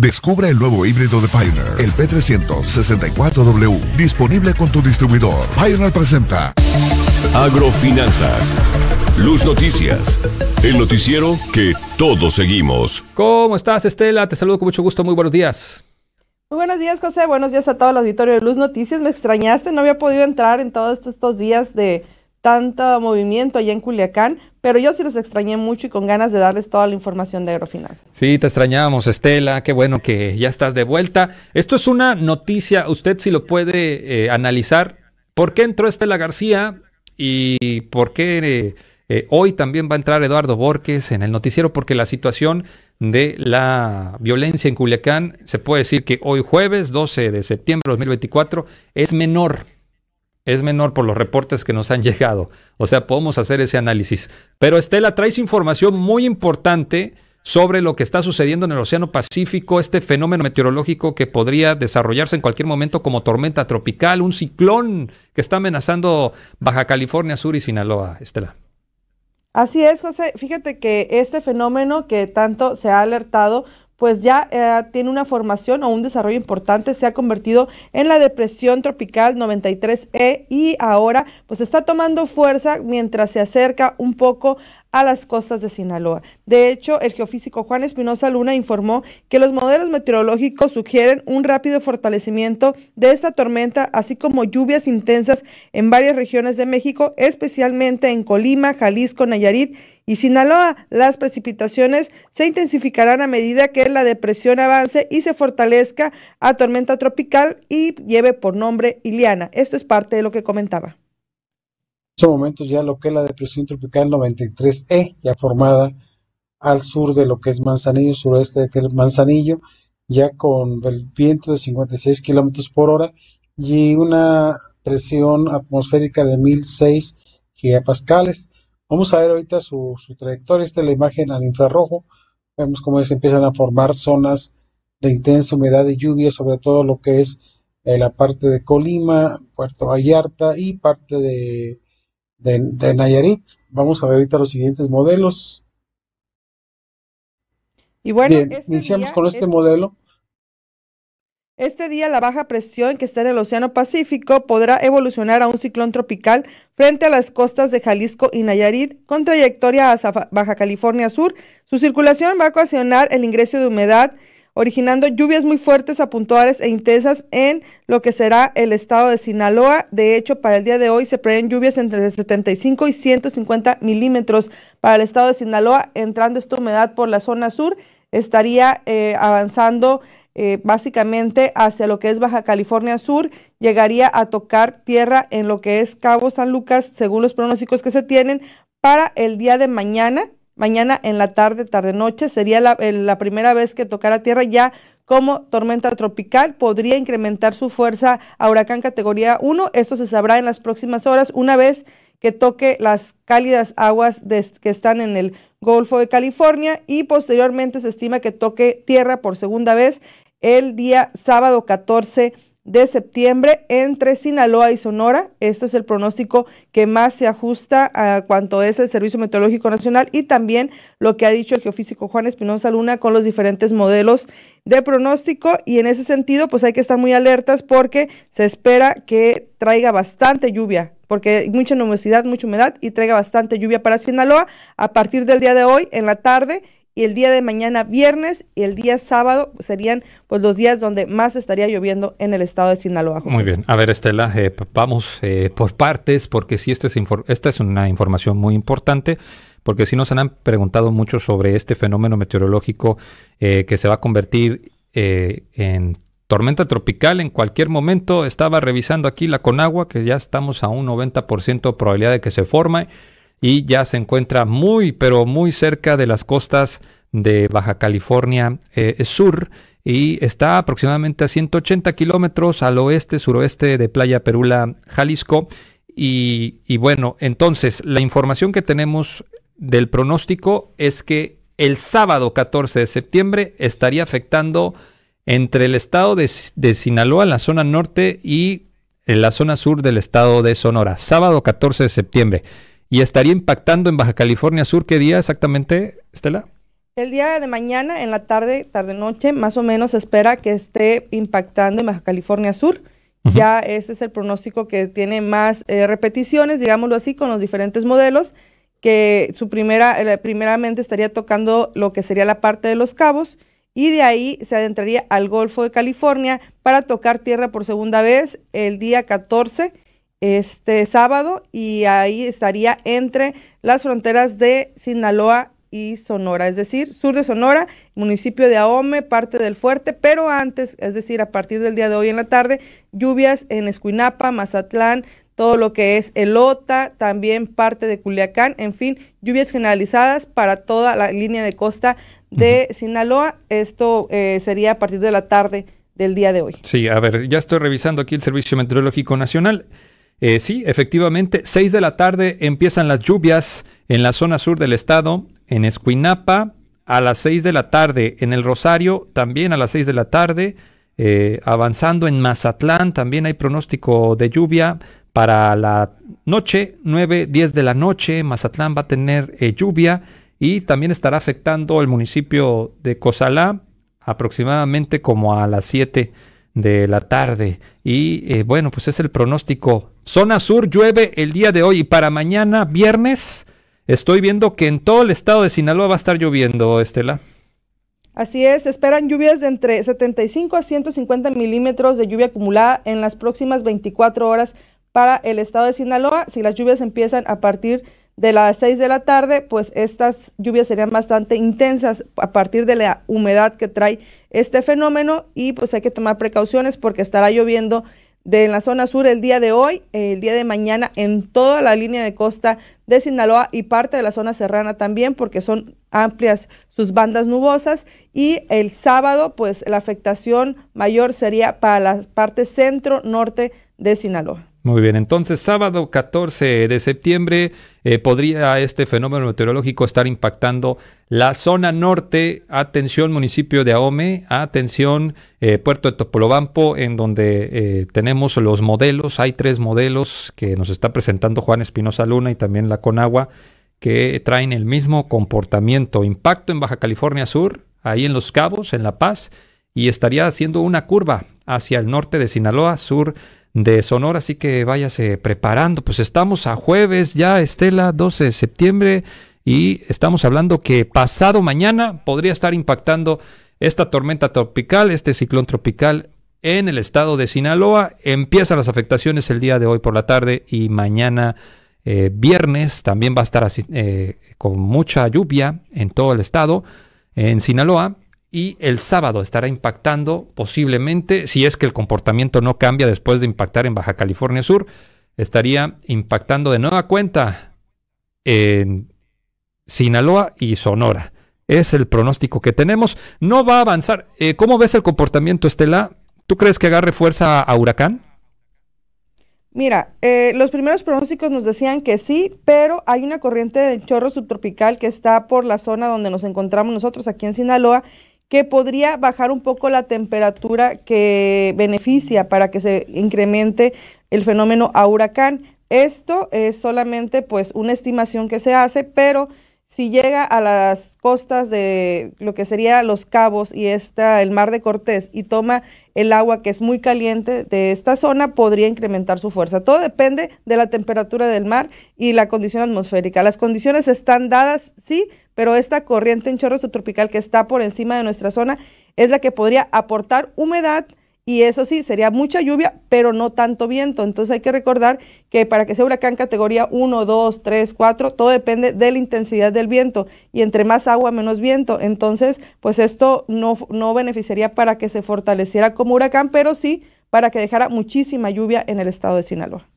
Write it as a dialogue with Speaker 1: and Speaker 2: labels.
Speaker 1: descubra el nuevo híbrido de Pioneer, el P364W, disponible con
Speaker 2: tu distribuidor. Pioneer presenta Agrofinanzas. Luz Noticias, el noticiero que todos seguimos. ¿Cómo estás, Estela? Te saludo con mucho gusto, muy buenos días.
Speaker 1: Muy buenos días, José. Buenos días a todo el auditorio de Luz Noticias. Me extrañaste, no había podido entrar en todos estos días de tanto movimiento allá en Culiacán, pero yo sí los extrañé mucho y con ganas de darles toda la información de agrofinanzas.
Speaker 2: Sí, te extrañábamos, Estela, qué bueno que ya estás de vuelta. Esto es una noticia, usted si sí lo puede eh, analizar. ¿Por qué entró Estela García y por qué eh, eh, hoy también va a entrar Eduardo Borges en el noticiero? Porque la situación de la violencia en Culiacán, se puede decir que hoy jueves 12 de septiembre de 2024, es menor es menor por los reportes que nos han llegado. O sea, podemos hacer ese análisis. Pero Estela, traes información muy importante sobre lo que está sucediendo en el Océano Pacífico, este fenómeno meteorológico que podría desarrollarse en cualquier momento como tormenta tropical, un ciclón que está amenazando Baja California Sur y Sinaloa, Estela.
Speaker 1: Así es, José. Fíjate que este fenómeno que tanto se ha alertado pues ya eh, tiene una formación o un desarrollo importante, se ha convertido en la depresión tropical 93E y ahora pues está tomando fuerza mientras se acerca un poco a las costas de Sinaloa. De hecho, el geofísico Juan Espinosa Luna informó que los modelos meteorológicos sugieren un rápido fortalecimiento de esta tormenta, así como lluvias intensas en varias regiones de México, especialmente en Colima, Jalisco, Nayarit y Sinaloa. Las precipitaciones se intensificarán a medida que la depresión avance y se fortalezca a tormenta tropical y lleve por nombre Iliana. Esto es parte de lo que comentaba
Speaker 2: momentos ya lo que es la depresión tropical 93E, ya formada al sur de lo que es Manzanillo, suroeste de Manzanillo, ya con el viento de 56 kilómetros por hora y una presión atmosférica de 1006 gigapascales. Vamos a ver ahorita su, trayectoria. Esta es la imagen al infrarrojo. Vemos cómo se empiezan a formar zonas de intensa humedad y lluvia, sobre todo lo que es eh, la parte de Colima, Puerto Vallarta y parte de de, Nayarit. Vamos a ver ahorita los siguientes modelos. Y bueno, este iniciamos con este,
Speaker 1: modelo. Este día la baja presión que está en el Océano Pacífico podrá evolucionar a un ciclón tropical frente a las costas de Jalisco y Nayarit con trayectoria hacia Baja California Sur. Su circulación va a ocasionar el ingreso de humedad originando lluvias muy fuertes a puntuales e intensas en lo que será el estado de Sinaloa. De hecho, para el día de hoy se prevén lluvias entre 75 y 150 milímetros para el estado de Sinaloa, entrando esta humedad por la zona sur, estaría eh, avanzando eh, básicamente hacia lo que es Baja California Sur, llegaría a tocar tierra en lo que es Cabo San Lucas, según los pronósticos que se tienen para el día de mañana mañana en la tarde, tarde-noche. Sería la, primera vez que tocará tierra ya como tormenta tropical. Podría incrementar su fuerza a huracán categoría 1. Esto se sabrá en las próximas horas una vez que toque las cálidas aguas que están en el Golfo de California y posteriormente se estima que toque tierra por segunda vez el día sábado 14 de septiembre entre Sinaloa y Sonora. Este es el pronóstico que más se ajusta a cuanto es el Servicio Meteorológico Nacional y también lo que ha dicho el geofísico Juan Espinosa Luna con los diferentes modelos de pronóstico. Y en ese sentido, pues hay que estar muy alertas porque se espera que traiga bastante lluvia porque hay mucha nubosidad, mucha humedad y traiga bastante lluvia para Sinaloa a partir del día de hoy en la tarde y el día de mañana viernes y el día sábado serían pues los días donde más estaría lloviendo en el estado de Sinaloa. Muy bien,
Speaker 2: a ver Estela, eh, vamos eh, por partes porque si sí, esta es una información muy importante porque sí nos han preguntado mucho sobre este fenómeno meteorológico eh, que se va a convertir en tormenta tropical en cualquier momento. Estaba revisando aquí la Conagua que ya estamos a un 90% de probabilidad de que se forme y ya se encuentra muy, pero muy cerca de las costas de Baja California eh, Sur y está aproximadamente a 180 kilómetros al oeste, suroeste de Playa Perula, Jalisco. Y, bueno, entonces la información que tenemos del pronóstico es que el sábado 14 de septiembre estaría afectando entre el estado de, Sinaloa Sinaloa, la zona norte, y en eh, la zona sur del estado de Sonora, sábado 14 de septiembre y estaría impactando en Baja California Sur. ¿Qué día exactamente, Estela?
Speaker 1: El día de mañana, en la tarde, tarde-noche, más o menos se espera que esté impactando en Baja California Sur. Ya ese es el pronóstico que tiene más eh, repeticiones, digámoslo así, con los diferentes modelos, que su primera, eh, primeramente estaría tocando lo que sería la parte de los cabos y de ahí se adentraría al Golfo de California para tocar tierra por segunda vez el día 14 este sábado y ahí estaría entre las fronteras de Sinaloa y Sonora, es decir, sur de Sonora, municipio de Ahome, parte del fuerte, pero antes, es decir, a partir del día de hoy en la tarde, lluvias en Escuinapa, Mazatlán, todo lo que es Elota, también parte de Culiacán, en fin, lluvias generalizadas para toda la línea de costa de Sinaloa. Esto eh, sería a partir de la tarde del día de hoy.
Speaker 2: Sí, a ver, ya estoy revisando aquí el Servicio Meteorológico Nacional. Eh, sí, efectivamente, 6 de la tarde empiezan las lluvias en la zona sur del estado, en Escuinapa, a las 6 de la tarde, en el Rosario también a las 6 de la tarde, eh, avanzando en Mazatlán también hay pronóstico de lluvia para la noche, 9, 10 de la noche, Mazatlán va a tener eh, lluvia y también estará afectando el municipio de Cozalá aproximadamente como a las 7 de la tarde. Y bueno, pues es el pronóstico Zona sur llueve el día de hoy y para mañana, viernes, estoy viendo que en todo el estado de Sinaloa va a estar lloviendo, Estela.
Speaker 1: Así es, esperan lluvias de entre 75 a 150 milímetros de lluvia acumulada en las próximas 24 horas para el estado de Sinaloa. Si las lluvias empiezan a partir de las 6 de la tarde, pues estas lluvias serían bastante intensas a partir de la humedad que trae este fenómeno y pues hay que tomar precauciones porque estará lloviendo de la zona sur el día de hoy, el día de mañana en toda la línea de costa de Sinaloa y parte de la zona serrana también, porque son amplias sus bandas nubosas. Y el sábado, pues la afectación mayor sería para la parte centro-norte de Sinaloa.
Speaker 2: Muy bien, entonces sábado 14 de septiembre eh, podría este fenómeno meteorológico estar impactando la zona norte, atención municipio de Ahome, atención eh, puerto de Topolobampo, en donde eh, tenemos los modelos, hay tres modelos que nos está presentando Juan Espinosa Luna y también la Conagua, que traen el mismo comportamiento, impacto en Baja California Sur, ahí en Los Cabos, en La Paz, y estaría haciendo una curva hacia el norte de Sinaloa, sur de Sonora, así que váyase preparando. Pues estamos a jueves ya, Estela, 12 de septiembre, y estamos hablando que pasado mañana podría estar impactando esta tormenta tropical, este ciclón tropical en el estado de Sinaloa. Empiezan las afectaciones el día de hoy por la tarde y mañana. Eh, viernes también va a estar así, eh, con mucha lluvia en todo el estado, en Sinaloa y el sábado estará impactando posiblemente, si es que el comportamiento no cambia después de impactar en Baja California Sur, estaría impactando de nueva cuenta en Sinaloa y Sonora. Es el pronóstico que tenemos. No va a avanzar. Eh, ¿Cómo ves el comportamiento, Estela? ¿Tú crees que agarre fuerza a huracán?
Speaker 1: Mira, eh, los primeros pronósticos nos decían que sí, pero hay una corriente de chorro subtropical que está por la zona donde nos encontramos nosotros aquí en Sinaloa que podría bajar un poco la temperatura que beneficia para que se incremente el fenómeno a huracán. Esto es solamente pues una estimación que se hace, pero si llega a las costas de lo que sería Los Cabos y está el Mar de Cortés y toma el agua que es muy caliente de esta zona, podría incrementar su fuerza. Todo depende de la temperatura del mar y la condición atmosférica. Las condiciones están dadas, sí, pero esta corriente en chorro subtropical que está por encima de nuestra zona es la que podría aportar humedad y eso sí, sería mucha lluvia, pero no tanto viento. Entonces hay que recordar que para que sea huracán categoría 1, 2, 3, 4, todo depende de la intensidad del viento y entre más agua, menos viento. Entonces, pues esto no, no beneficiaría para que se fortaleciera como huracán, pero sí para que dejara muchísima lluvia en el estado de Sinaloa.